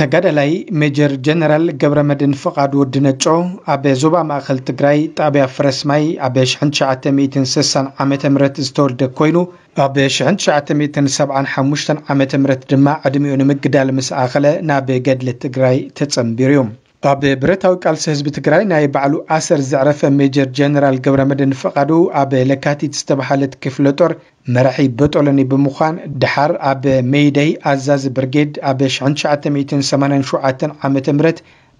ተጋዳላይ ሜጀር ጀነራል መድን ፍቓድ ወዲ ነጮ ኣብ ዞባ ማእኸል ትግራይ ጣብያ ፍረስማይ ኣብ 1960 ዓ ም ዝተወልደ ኮይኑ ኣብ 1975 ዓ ም ድማ ዕድሚኡ ንምግዳል ምስ ኣኸለ ናብ ገድሊ ትግራይ ተጸምቢሩ እዩ ኣብ ብረታዊ ቃልሲ ህዝቢ ትግራይ ናይ ባዕሉ ኣሰር ዘዕረፈ ሜጀር ጀነራል ገብረ መድን ፈቓዱ ኣብ ለካቲት ዝተባሃለት ክፍለ ጦር መራሒ በጠሎኒ ብምዃን ድሓር ኣብ ሜይደይ ኣዛዝ ብርጌድ ኣብ 1987 ዓ ም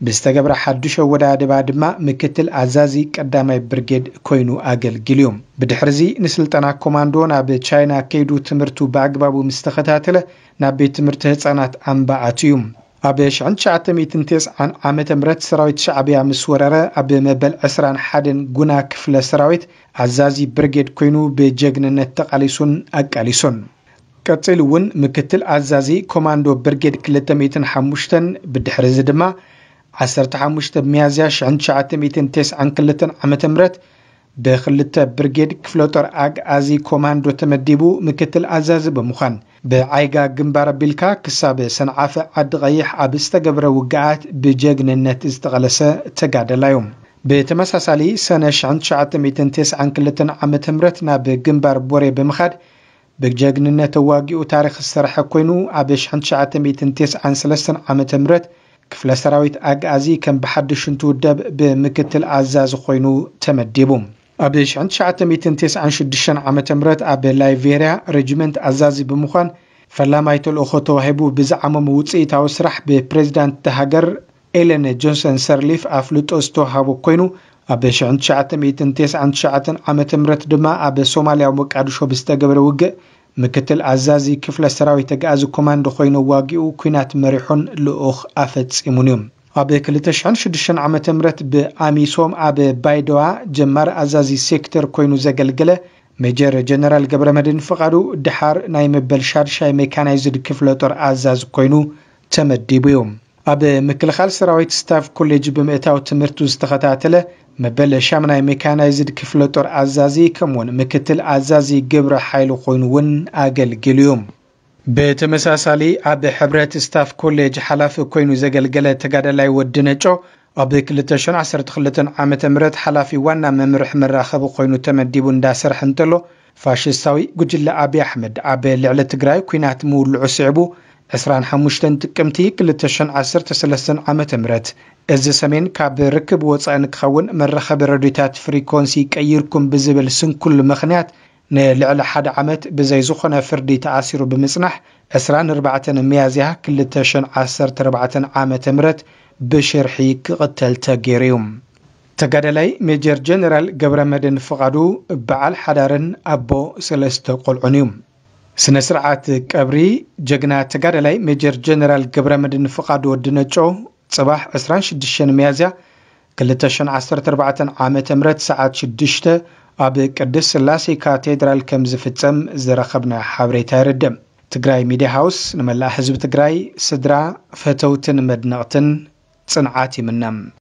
ብዝተገብረ ሓዱሽ ወዳድባ ድማ ምክትል ኣዛዚ ቀዳማይ ብርጌድ ኮይኑ ኣገልጊል እዮም ብድሕርዚ ንስልጠና ኮማንዶ ናብ ቻይና ከይዱ ትምህርቱ ብኣግባቡ ምስተኸታተለ ናብ ቤት ትምህርቲ ህፃናት ኣምባ እዩ ኣብ 1990 ዓ ም ሰራዊት ሻዕብያ ምስ ወረረ ኣብ መበል 21 ጉና ክፍለ ሰራዊት ኣዛዚ ብርጌድ ኮይኑ ብጀግንነት ተቃሊሱን ኣቃሊሱን ቀፂሉ እውን ምክትል ኣዛዚ ኮማንዶ ብርጌድ 205 ብድሕሪ እዚ ድማ 15 መያዝያ 992 ዓ ም ብክልተ ብርጌድ ክፍለ ጦር ኣግኣዚ ኮማንዶ ተመዲቡ ምክትል ኣዛዚ ብምዃን ብዓይጋ ግንባር ኣቢልካ ክሳብ ሰንዓፈ ዓዲ ቀይሕ ኣብ ዝተገብረ ውግዓት ብጀግንነት ዝተቐለሰ ተጋደላዩ ብተመሳሳሊ ሰነ 992 ዓ ም ናብ ግንባር ቦሬ ብምኻድ ብጀግንነት ተዋጊኡ ታሪክ ዝሰርሐ ኮይኑ ኣብ 993 ዓ ም ክፍለ ሰራዊት ኣግኣዚ ከም ብሓድሽ እንትውደብ ብምክትል ኣዛዚ ኮይኑ ተመዲቡ ኣብ 1996 ዓ ም ኣብ ላይቬርያ ረጅመንት ኣዛዚ ብምዃን ፈላማይ ተልእኮ ተዋሂቡ ብዝዓመሙ ውፅኢታዊ ስራሕ ብፕሬዚዳንት ተሃገር ኤለን ጆንሰን ሰርሊፍ ኣፍልጦ ዝተዋሃቦ ኮይኑ ኣብ 1999 ዓ ም ድማ ኣብ ሶማልያ ሞቃድሾ ብዝተገብረ ውግእ ምክትል ኣዛዚ ክፍለ ሰራዊት ተጋኣዚ ኮማንዶ ኮይኑ ዋጊኡ ኩናት መሪሑን ልኡኽ ኣፈፂሙን እዮም ኣብ 26 ዓ ም ብኣሚሶም ኣብ ባይደዋ ጀማር ኣዛዚ ሴክተር ኮይኑ ዘገልገለ ሜጀር ጀነራል ገብረ መድን ፍቓዱ ድሓር ናይ መበል ሻድሻይ ሜካናይዝድ ክፍለ ጦር ኣዛዝ ኮይኑ ተመዲቡ እዩ ኣብ ምክልኻል ሰራዊት ስታፍ ኮሌጅ ብምእታዊ ትምህርቱ ዝተኸታተለ መበል ሻምናይ ሜካናይዝድ ክፍለ ጦር ኣዛዚ ከምውን ምክትል ኣዛዚ ግብረ ሓይሊ ኮይኑ እውን ኣገልግል እዩ ብተመሳሳሊ ኣብ ሕብረት ስታፍ ኮሌጅ ሓላፊ ኮይኑ ዘገልገለ ተጋዳላይ ወዲ ነጮ ኣብ 212 ዓ ም ሓላፊ ዋና መምርሕ መራኸቢ ኮይኑ ተመዲቡ እንዳሰርሐ እንተሎ ፋሽስታዊ ጉጅለ ኣብዪ ኣሕመድ ኣብ ልዕሊ ትግራይ ኩናት ምውልዑ ስዕቡ 25 ጥቅምቲ 213 ዓ ም እዚ ሰሜን ካብ ርክብ ወፃኢ ንክኸውን መራኸቢ ረድታት ፍሪኮንሲ ቀይርኩም ብዝብል ስንኩል ምኽንያት ንልዕሊ ሓደ ዓመት ብዘይ ዝኾነ ፍርዲ ተኣሲሩ ብምጽናሕ 24 መያዝያ 214 ዓ ም ብሽርሒ ክቕተል ተገይሩ እዩ ተጋዳላይ ሜጀር ጀነራል ገብረ መድን ፍቓዱ በዓል ሓዳርን ኣቦ ሰለስተ ቆልዑን እዩ ስነ ስርዓት ቀብሪ ጀግና ተጋዳላይ ሜጀር ጀነራል ገብረ መድን ፍቓዱ ወዲ ነጮ ፅባሕ 26 መያዝያ 214 ዓ ም ሰዓት 6 أب قدس اللاسي كاتيدرال كمز زفتم تسم زرخبنا حابري تاردم تقراي ميدي هاوس نملا حزب تقراي سدرا فتوتن مدنقتن صنعاتي منم